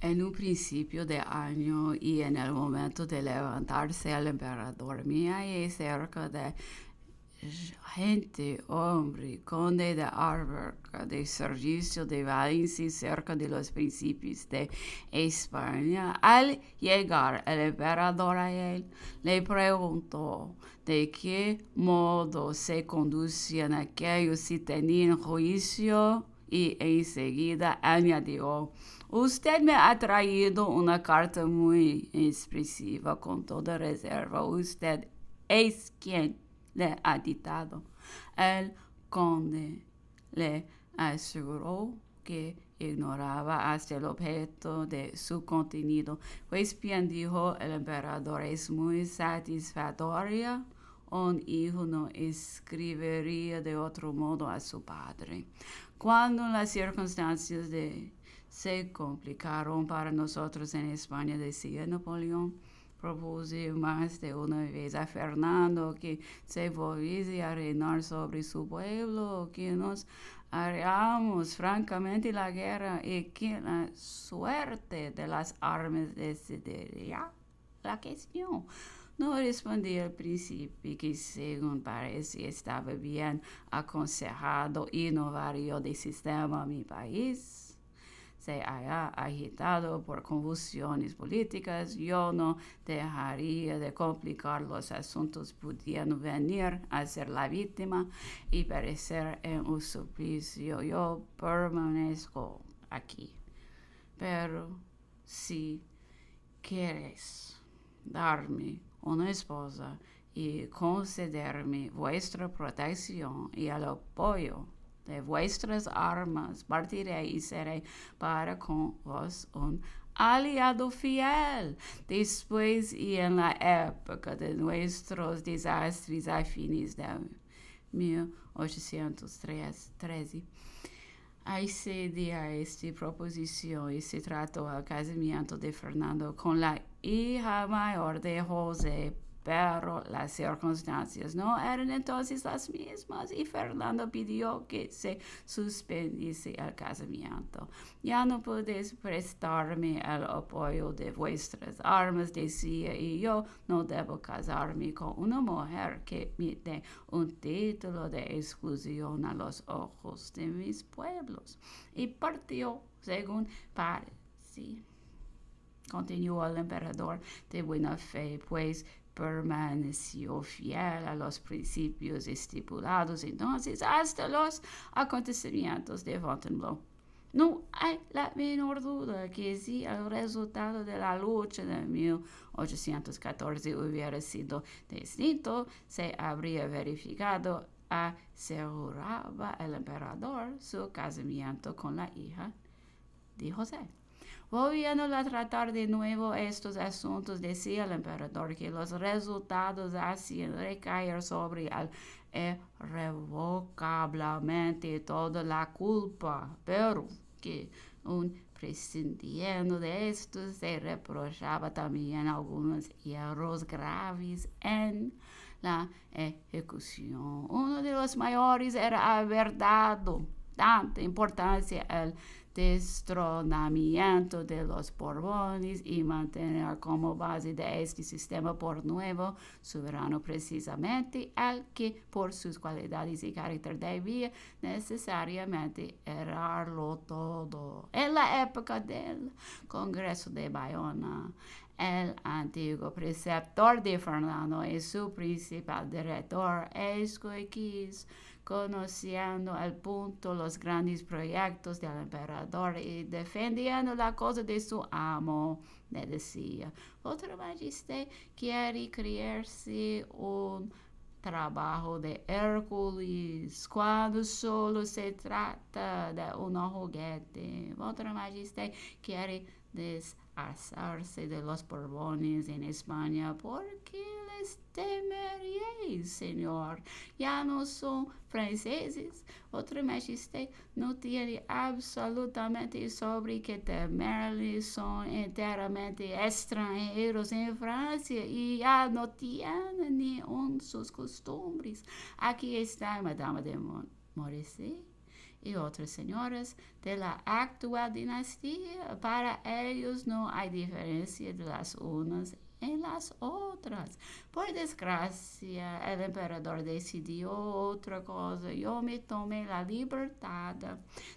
En un principio de año y en el momento de levantarse el emperador mía y cerca de gente, hombre, conde de Arberca, de servicio de Valencia cerca de los principios de España. Al llegar el emperador a él, le preguntó de qué modo se conducían aquellos si tenían juicio y enseguida añadió Usted me ha traído una carta muy expresiva con toda reserva. Usted es quien le ha dictado. El conde le aseguró que ignoraba hasta el objeto de su contenido. Pues bien dijo el emperador, es muy satisfactoria. Un hijo no escribiría de otro modo a su padre. Cuando las circunstancias de se complicaron para nosotros en España, decía Napoleón. Propuse más de una vez a Fernando que se volviese a reinar sobre su pueblo, que nos haríamos francamente la guerra y que la suerte de las armas decidiría la cuestión. No respondía al principio, que según parece estaba bien aconsejado y no de sistema a mi país se haya agitado por convulsiones políticas, yo no dejaría de complicar los asuntos pudiendo venir a ser la víctima y parecer en un suplicio. Yo permanezco aquí. Pero si quieres darme una esposa y concederme vuestra protección y el apoyo, de é, Vuestras armas partirei e serei para com vós um aliado fiel. Depois e na época de nossos desastres a fines de 1813. Accede a esta proposição e se tratou el casamento de Fernando com a hija maior de José pero las circunstancias no eran entonces las mismas y Fernando pidió que se suspendiese el casamiento. Ya no podéis prestarme el apoyo de vuestras armas, decía, y yo no debo casarme con una mujer que me dé un título de exclusión a los ojos de mis pueblos. Y partió según parece Continuó el emperador de buena fe, pues permaneció fiel a los principios estipulados entonces hasta los acontecimientos de Fontainebleau. No hay la menor duda que si el resultado de la lucha de 1814 hubiera sido distinto, se habría verificado, aseguraba el emperador, su casamiento con la hija de José. Volviendo a tratar de nuevo estos asuntos, decía el emperador que los resultados hacían recaer sobre ele irrevocablemente toda la culpa, pero que un prescindiendo de esto se reprochaba también algunos errores graves en la ejecución. Uno de los mayores era haber ah, dado tanta importancia al destronamiento de los Borbones y mantener como base de este sistema por nuevo soberano precisamente al que por sus cualidades y carácter debía necesariamente errarlo todo. En la época del Congreso de Bayona, el antiguo preceptor de Fernando y su principal director x conociendo al punto los grandes proyectos del emperador y defendiendo la cosa de su amo, le decía, otro majestad quiere creerse un trabalho de Hércules. Quando solo se trata de um juguete, Vossa Majestade quer desarçar-se de los Borbones em Espanha, porque vós temereis, Senhor. Já não são franceses, outro majesté não tem absolutamente sobre que temer, eles são inteiramente estrangeiros em França e já não têm nenhum suas costumes. Aqui está Madame de Morrissey e outras senhoras da atual dinastia. Para eles não há diferença das unas en las otras. Por desgracia, el emperador decidió otra cosa. Yo me tomé la libertad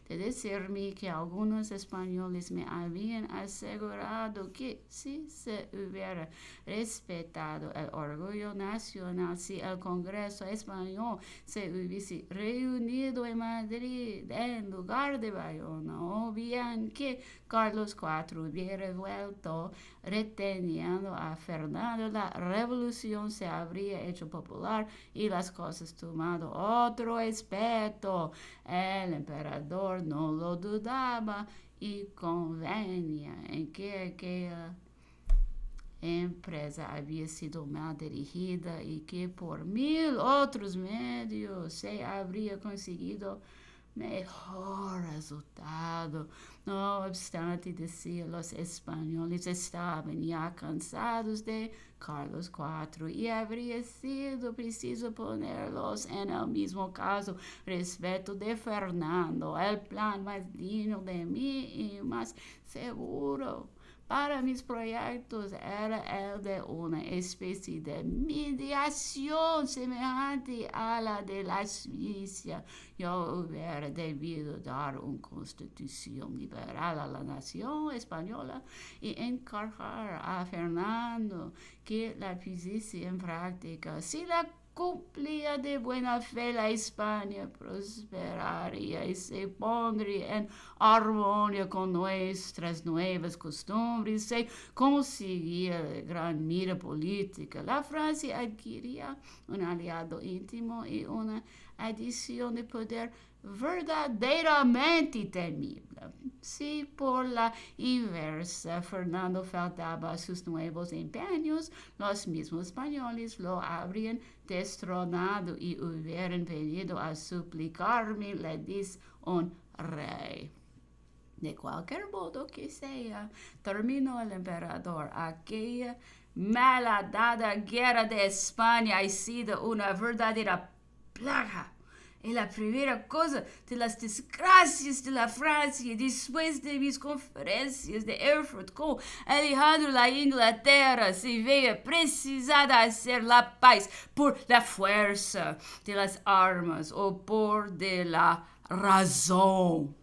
de decirme que algunos españoles me habían asegurado que si se hubiera respetado el orgullo nacional, si el Congreso español se hubiese reunido en Madrid en lugar de Bayona, o bien que Carlos IV hubiera vuelto reteniendo a a Fernando, la revolución se habría hecho popular y las cosas tomado otro aspecto. El emperador no lo dudaba y convenía en que aquella empresa havia sido mal dirigida e que por mil outros meios se havia conseguido melhor resultado, não obstante dizia os espanhóis estavam já cansados de Carlos IV e havia sido preciso ponerlos em el mesmo caso respeito de Fernando, o plan mais digno de mim e mais seguro. para mis proyectos era el de una especie de mediación semejante a la de la Suiza. Yo hubiera debido dar una constitución liberal a la nación española y encargar a Fernando que la pusiese en práctica. Si la cumplía de buena fe la España, prosperaría y se pondría en armonía con nuestras nuevas costumbres, se conseguía gran mira política. La Francia adquiría un aliado íntimo y una adición de poder verdadeiramente temível. Se por la inversa Fernando faltava seus novos empenhos, os mesmos espanhóis lo habrían destronado e hubieran venido a suplicar-me le diz um rei. De qualquer modo que seja, terminou o imperador aquela malhadada guerra de Espanha e sido uma verdadeira plaga é a primeira coisa de las desgracias de la Francia depois de mis conferências de Erfurt com Alejandro la Inglaterra se veia precisada a ser la paz por la fuerza de las armas ou por de la razón.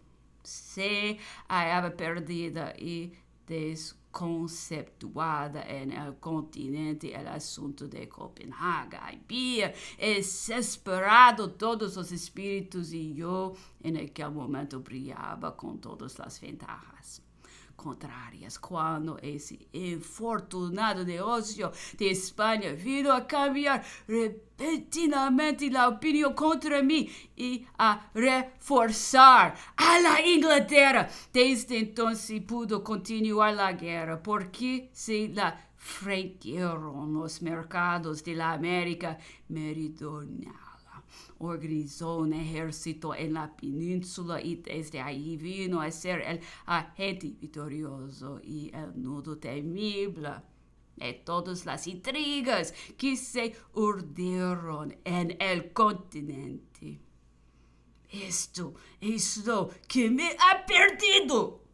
Se hallaba perdida e desconhecida conceptuada em é, el né, continente o assunto de Copenhague. Había exasperado todos os espíritos e eu, em né, aquel momento brilhava com todas as ventajas contrárias quando esse infortunado negócio de Espanha vindo a cambiar repentinamente a opinião contra mim e a reforçar a Inglaterra. Desde então se pudo continuar a guerra, porque se la franquearam nos mercados de la América Meridional. organizó un ejército en em la península y e desde ahí vino a ser el agente victorioso y e el nudo temible de todas las intrigas que se urdieron en el continente. Esto es lo que me ha perdido.